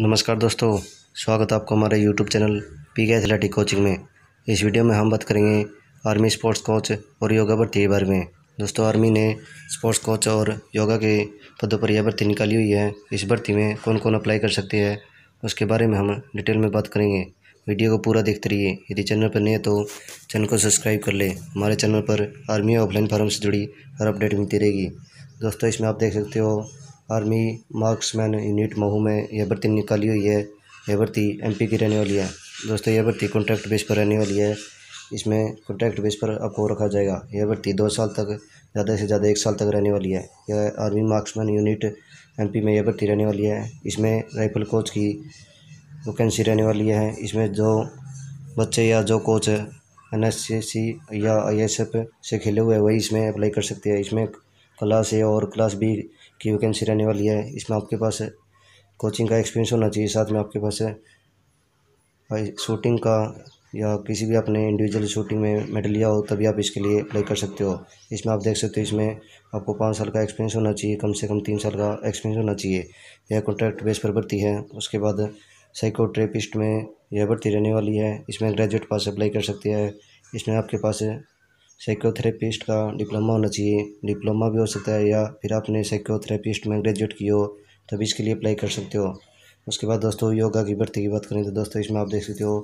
नमस्कार दोस्तों स्वागत है आपको हमारे YouTube channel P K athletic coaching में इस वीडियो में हम बात करेंगे आर्मी स्पोर्ट्स कोच और योगा भर्ती के बारे में दोस्तों आर्मी ने स्पोर्ट्स कोच और योगा के पदों पर यह भर्ती निकाली हुई है इस भर्ती में कौन कौन अप्लाई कर सकते हैं उसके बारे में हम डिटेल में बात करेंगे वीडियो को पूरा देखते रहिए यदि चैनल पर नहीं है तो चैनल को सब्सक्राइब कर ले हमारे चैनल पर आर्मी ऑफलाइन फॉर्म से जुड़ी हर अपडेट मिलती रहेगी दोस्तों इसमें आप देख सकते हो आर्मी मार्क्समैन यूनिट महू में यह भर्ती निकाली हुई है यह भर्ती एमपी की रहने वाली है दोस्तों यह भर्ती कॉन्ट्रैक्ट बेस पर रहने वाली है इसमें कॉन्ट्रैक्ट बेस पर आपको रखा जाएगा यह भर्ती दो साल तक ज़्यादा से ज़्यादा एक साल तक रहने वाली है यह आर्मी मार्क्समैन यूनिट एमपी में यह भर्ती रहने वाली है इसमें राइफल कोच की वैकेंसी रहने वाली है इसमें जो बच्चे या जो कोच एन या आई से खेले हुए हैं वही इसमें अप्लाई कर सकते हैं इसमें क्लास ए और क्लास बी की वैकेंसी रहने वाली है इसमें आपके पास कोचिंग का एक्सपीरियंस होना चाहिए साथ में आपके पास शूटिंग का या किसी भी आपने इंडिविजुअल शूटिंग में मेडल लिया हो तभी आप इसके लिए अप्लाई कर सकते हो इसमें आप देख सकते हो इसमें आपको पाँच साल का एक्सपीरियंस होना चाहिए कम से कम तीन साल का एक्सपीरियंस होना चाहिए यह कॉन्ट्रैक्ट बेस पर भर्ती है उसके बाद साइकोट्रेपिस्ट में यह भर्ती रहने वाली है इसमें ग्रेजुएट पास अप्लाई कर सकते हैं इसमें आपके पास साइकोथेरेपिस्ट का डिप्लोमा होना चाहिए डिप्लोमा भी हो सकता है या फिर आपने साइकोथेरेपिस्ट में ग्रेजुएट किया हो तब इसके लिए अप्लाई कर सकते हो उसके बाद दोस्तों योगा की भर्ती की बात करें तो दोस्तों इसमें आप देख सकते हो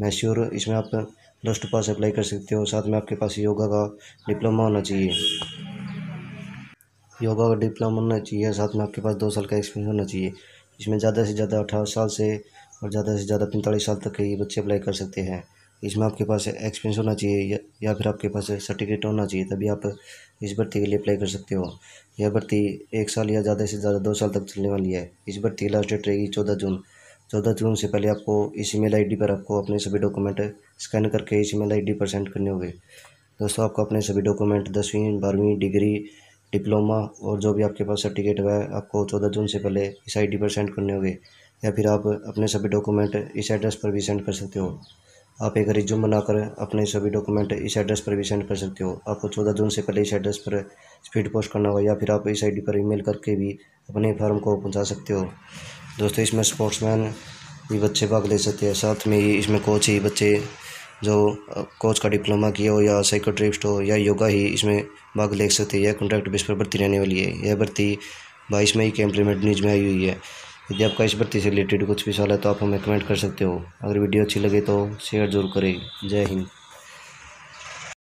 मैश्योर इसमें आप प्लस टू पास अप्लाई कर सकते हो साथ में आपके पास योगा का डिप्लोमा होना चाहिए योगा का डिप्लोमा होना चाहिए साथ में आपके पास दो साल का एक्सपीरियंस होना चाहिए इसमें ज़्यादा से ज़्यादा अठारह साल से और ज़्यादा से ज़्यादा पैंतालीस साल तक के बच्चे अप्लाई कर सकते हैं इसमें आपके पास एक्सपीरियंस होना चाहिए या, या फिर आपके पास सर्टिफिकेट होना चाहिए तभी आप इस भर्ती के लिए अप्लाई कर सकते हो यह भर्ती एक साल या ज़्यादा से ज़्यादा दो साल तक चलने वाली है इस भर्ती लास्ट डेट रहेगी चौदह जून चौदह जून से पहले आपको इस ई मेल पर आपको अपने सभी डॉक्यूमेंट स्कैन करके इस ई मेल पर सेंड करने होंगे दोस्तों आपको अपने सभी डॉक्यूमेंट दसवीं बारहवीं डिग्री डिप्लोमा और जो भी आपके पास सर्टिफिकेट हुआ है आपको चौदह जून से पहले इस आई पर सेंड करने होंगे या फिर आप अपने सभी डॉक्यूमेंट इस एड्रेस पर भी सेंड कर सकते हो आप एक रिज्यूम बनाकर अपने सभी डॉक्यूमेंट इस एड्रेस पर भी सेंड कर सकते हो आपको चौदह जून से पहले इस एड्रेस पर स्पीड पोस्ट करना होगा या फिर आप इस आईडी पर ईमेल करके भी अपने फॉर्म को पहुंचा सकते हो दोस्तों इसमें स्पोर्ट्समैन भी बच्चे भाग ले सकते हैं साथ में ही इसमें कोच ही बच्चे जो कोच का डिप्लोमा किया हो या साइकोट्रिस्ट हो या योगा ही इसमें भाग ले सकते हैं यह कॉन्ट्रैक्ट बेस पर भर्ती रहने वाली है यह भर्ती बाईस मई के इम्प्लीमेंट न्यूज में आई हुई है यदि आपका इस भर्ती से रिलेटेड कुछ भी सवाल है तो आप हमें कमेंट कर सकते हो अगर वीडियो अच्छी लगे तो शेयर जरूर करें जय हिंद